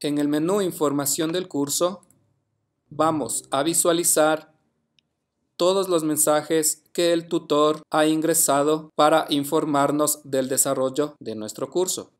En el menú Información del curso vamos a visualizar todos los mensajes que el tutor ha ingresado para informarnos del desarrollo de nuestro curso.